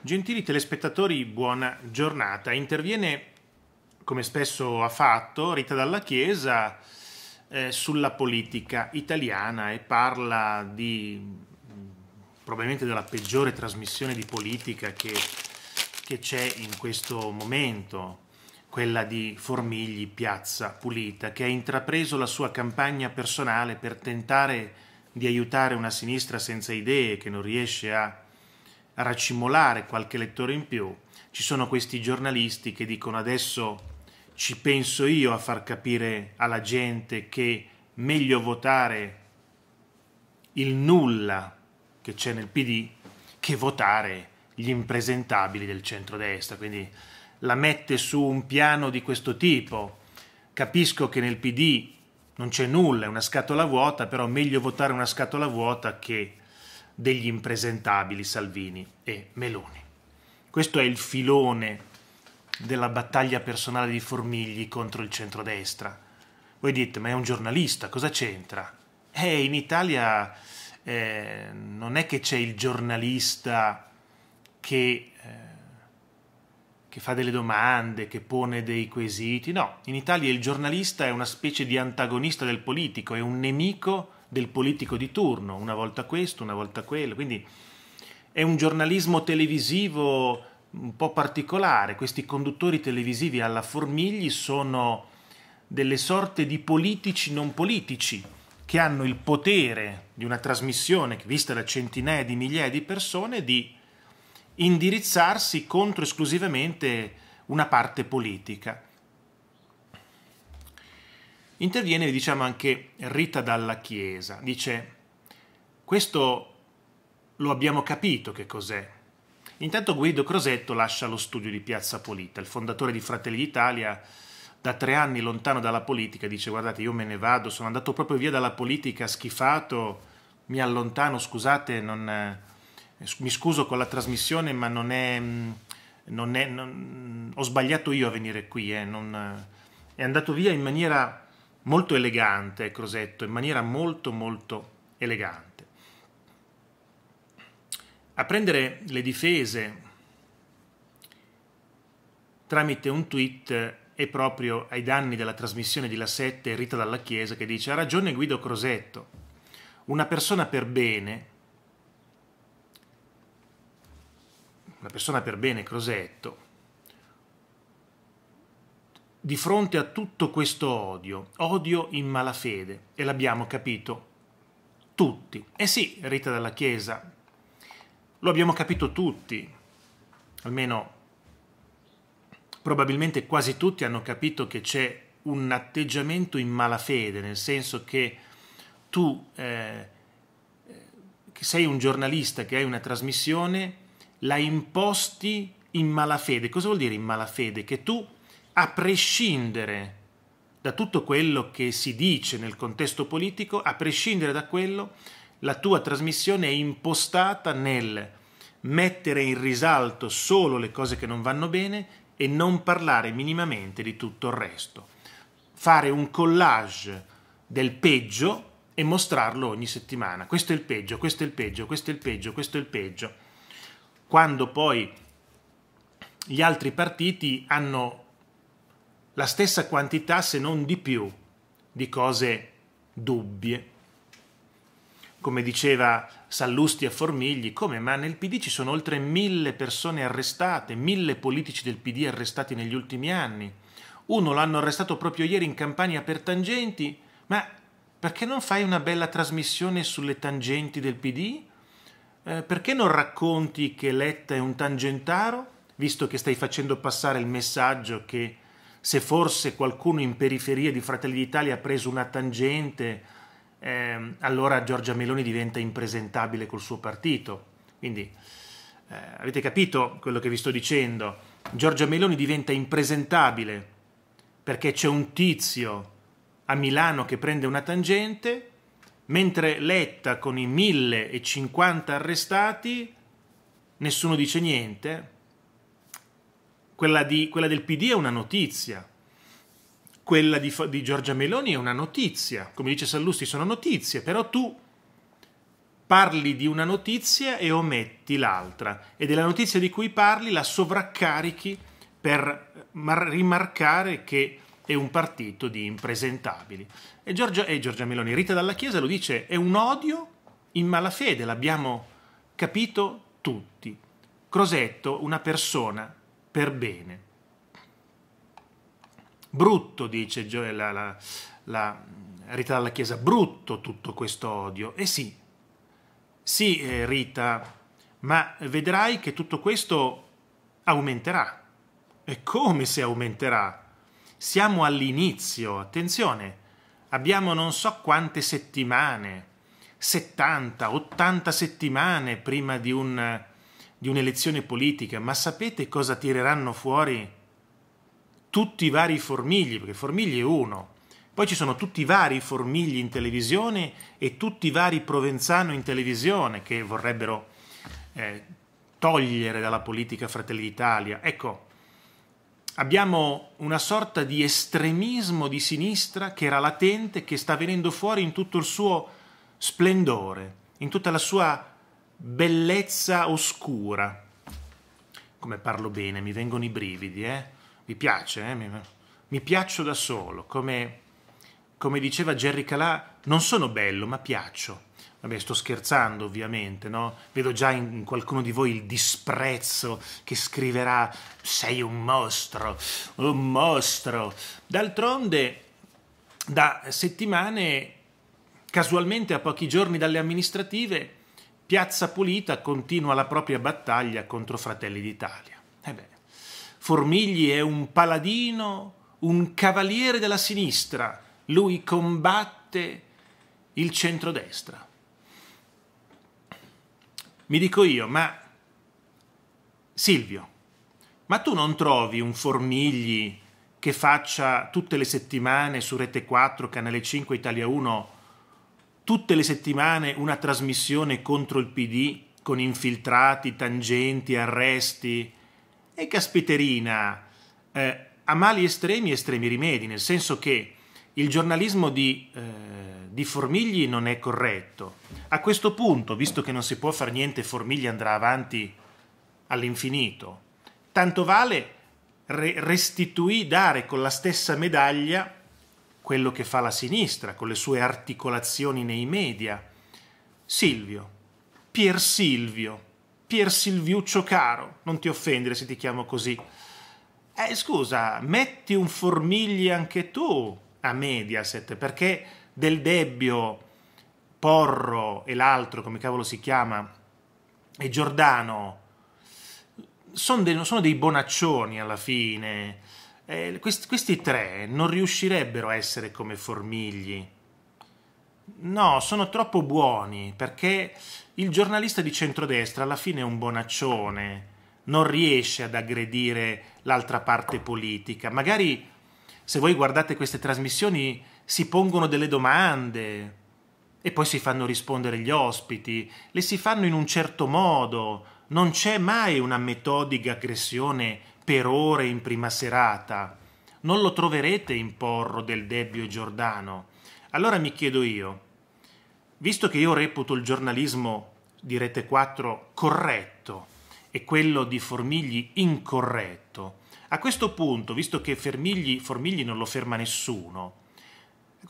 Gentili telespettatori, buona giornata. Interviene, come spesso ha fatto, Rita Dalla Chiesa eh, sulla politica italiana e parla di probabilmente della peggiore trasmissione di politica che, che c'è in questo momento, quella di Formigli Piazza Pulita, che ha intrapreso la sua campagna personale per tentare di aiutare una sinistra senza idee che non riesce a racimolare qualche lettore in più, ci sono questi giornalisti che dicono adesso ci penso io a far capire alla gente che meglio votare il nulla che c'è nel PD che votare gli impresentabili del centrodestra, quindi la mette su un piano di questo tipo. Capisco che nel PD non c'è nulla, è una scatola vuota, però meglio votare una scatola vuota che degli impresentabili Salvini e Meloni. Questo è il filone della battaglia personale di Formigli contro il centrodestra. Voi dite, ma è un giornalista, cosa c'entra? Eh, in Italia eh, non è che c'è il giornalista che, eh, che fa delle domande, che pone dei quesiti, no, in Italia il giornalista è una specie di antagonista del politico, è un nemico del politico di turno, una volta questo, una volta quello, quindi è un giornalismo televisivo un po' particolare, questi conduttori televisivi alla Formigli sono delle sorte di politici non politici che hanno il potere di una trasmissione vista da centinaia di migliaia di persone di indirizzarsi contro esclusivamente una parte politica interviene, diciamo, anche Rita dalla Chiesa. Dice, questo lo abbiamo capito che cos'è. Intanto Guido Crosetto lascia lo studio di Piazza Polita, il fondatore di Fratelli d'Italia, da tre anni lontano dalla politica, dice guardate io me ne vado, sono andato proprio via dalla politica, schifato, mi allontano, scusate, non, eh, mi scuso con la trasmissione ma non è... Mm, non è non, ho sbagliato io a venire qui, eh, eh". è andato via in maniera molto elegante Crosetto, in maniera molto molto elegante. A prendere le difese tramite un tweet è proprio ai danni della trasmissione di La Sette Rita Dalla Chiesa che dice ha ragione Guido Crosetto, una persona per bene, una persona per bene Crosetto, di fronte a tutto questo odio, odio in malafede, e l'abbiamo capito tutti. Eh sì, Rita dalla Chiesa, lo abbiamo capito tutti, almeno probabilmente quasi tutti hanno capito che c'è un atteggiamento in malafede, nel senso che tu eh, che sei un giornalista, che hai una trasmissione, la imposti in malafede. Cosa vuol dire in malafede? Che tu a prescindere da tutto quello che si dice nel contesto politico, a prescindere da quello, la tua trasmissione è impostata nel mettere in risalto solo le cose che non vanno bene e non parlare minimamente di tutto il resto. Fare un collage del peggio e mostrarlo ogni settimana. Questo è il peggio, questo è il peggio, questo è il peggio, questo è il peggio. Quando poi gli altri partiti hanno la stessa quantità, se non di più, di cose dubbie. Come diceva Sallusti a Formigli, come? Ma nel PD ci sono oltre mille persone arrestate, mille politici del PD arrestati negli ultimi anni. Uno l'hanno arrestato proprio ieri in campagna per tangenti, ma perché non fai una bella trasmissione sulle tangenti del PD? Eh, perché non racconti che Letta è un tangentaro, visto che stai facendo passare il messaggio che se forse qualcuno in periferia di Fratelli d'Italia ha preso una tangente, eh, allora Giorgia Meloni diventa impresentabile col suo partito. Quindi eh, avete capito quello che vi sto dicendo? Giorgia Meloni diventa impresentabile perché c'è un tizio a Milano che prende una tangente, mentre Letta con i 1050 arrestati nessuno dice niente quella, di, quella del PD è una notizia, quella di, di, Giorgia Meloni è una notizia. Come dice Sallusti, sono notizie, però tu parli di una notizia e ometti l'altra. E della notizia di cui parli la sovraccarichi per eh, rimarcare che è un partito di impresentabili. E Giorgia, e Giorgia Meloni, Rita Dalla Chiesa lo dice, è un odio in malafede, l'abbiamo capito tutti. Crosetto, una persona per bene. Brutto, dice eh, la, la, la Rita dalla Chiesa, brutto tutto questo odio. E eh sì, sì eh, Rita, ma vedrai che tutto questo aumenterà. E come se aumenterà? Siamo all'inizio, attenzione, abbiamo non so quante settimane, 70, 80 settimane prima di un di un'elezione politica, ma sapete cosa tireranno fuori tutti i vari formigli, perché formigli è uno, poi ci sono tutti i vari formigli in televisione e tutti i vari provenzano in televisione che vorrebbero eh, togliere dalla politica Fratelli d'Italia. Ecco, abbiamo una sorta di estremismo di sinistra che era latente, che sta venendo fuori in tutto il suo splendore, in tutta la sua Bellezza oscura. Come parlo bene, mi vengono i brividi, eh? Mi piace, eh? Mi, mi piaccio da solo, come, come diceva Jerry Calà, non sono bello, ma piaccio. Vabbè, sto scherzando ovviamente, no? Vedo già in qualcuno di voi il disprezzo che scriverà sei un mostro, un mostro. D'altronde, da settimane, casualmente a pochi giorni dalle amministrative, Piazza Pulita continua la propria battaglia contro Fratelli d'Italia. Ebbene, eh Formigli è un paladino, un cavaliere della sinistra, lui combatte il centrodestra. Mi dico io, ma Silvio, ma tu non trovi un Formigli che faccia tutte le settimane su Rete 4, Canale 5, Italia 1 tutte le settimane una trasmissione contro il PD con infiltrati, tangenti, arresti. E caspiterina, eh, a mali estremi estremi rimedi, nel senso che il giornalismo di, eh, di, Formigli non è corretto. A questo punto, visto che non si può fare niente, Formigli andrà avanti all'infinito. Tanto vale restituire, dare con la stessa medaglia quello che fa la sinistra, con le sue articolazioni nei media. Silvio, Pier Silvio, Pier Silviuccio caro, non ti offendere se ti chiamo così. Eh, scusa, metti un formigli anche tu a Mediaset, perché Del Debbio, Porro e l'altro, come cavolo si chiama, e Giordano, sono dei, sono dei bonaccioni alla fine eh, questi, questi tre non riuscirebbero a essere come formigli. No, sono troppo buoni perché il giornalista di centrodestra alla fine è un bonaccione, non riesce ad aggredire l'altra parte politica. Magari se voi guardate queste trasmissioni si pongono delle domande e poi si fanno rispondere gli ospiti, le si fanno in un certo modo, non c'è mai una metodica aggressione per ore in prima serata, non lo troverete in Porro del Debbio Giordano. Allora mi chiedo io, visto che io reputo il giornalismo di Rete 4 corretto e quello di Formigli incorretto, a questo punto, visto che Formigli, Formigli non lo ferma nessuno,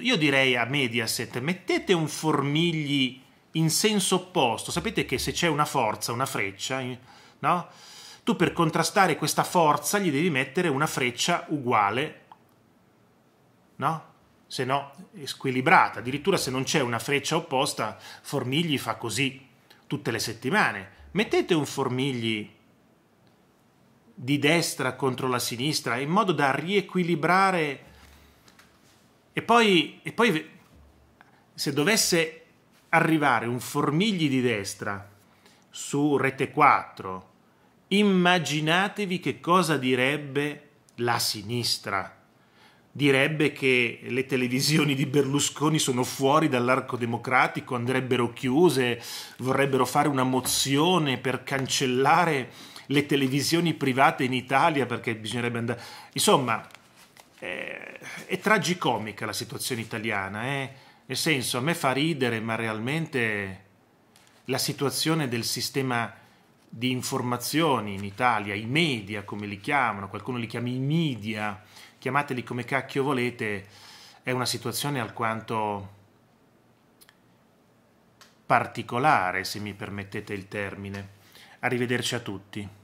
io direi a Mediaset mettete un Formigli in senso opposto. Sapete che se c'è una forza, una freccia, no? tu per contrastare questa forza gli devi mettere una freccia uguale, no? Se no è squilibrata. Addirittura se non c'è una freccia opposta, Formigli fa così tutte le settimane. Mettete un Formigli di destra contro la sinistra in modo da riequilibrare e poi, e poi se dovesse arrivare un formigli di destra su rete 4 Immaginatevi che cosa direbbe la sinistra. Direbbe che le televisioni di Berlusconi sono fuori dall'arco democratico, andrebbero chiuse, vorrebbero fare una mozione per cancellare le televisioni private in Italia perché bisognerebbe andare... Insomma, è, eh, è tragicomica la situazione italiana, eh? nel senso a me fa ridere, ma realmente la situazione del sistema di informazioni in Italia, i media come li chiamano, qualcuno li chiama i media, chiamateli come cacchio volete, è una situazione alquanto particolare, se mi permettete il termine. Arrivederci a tutti.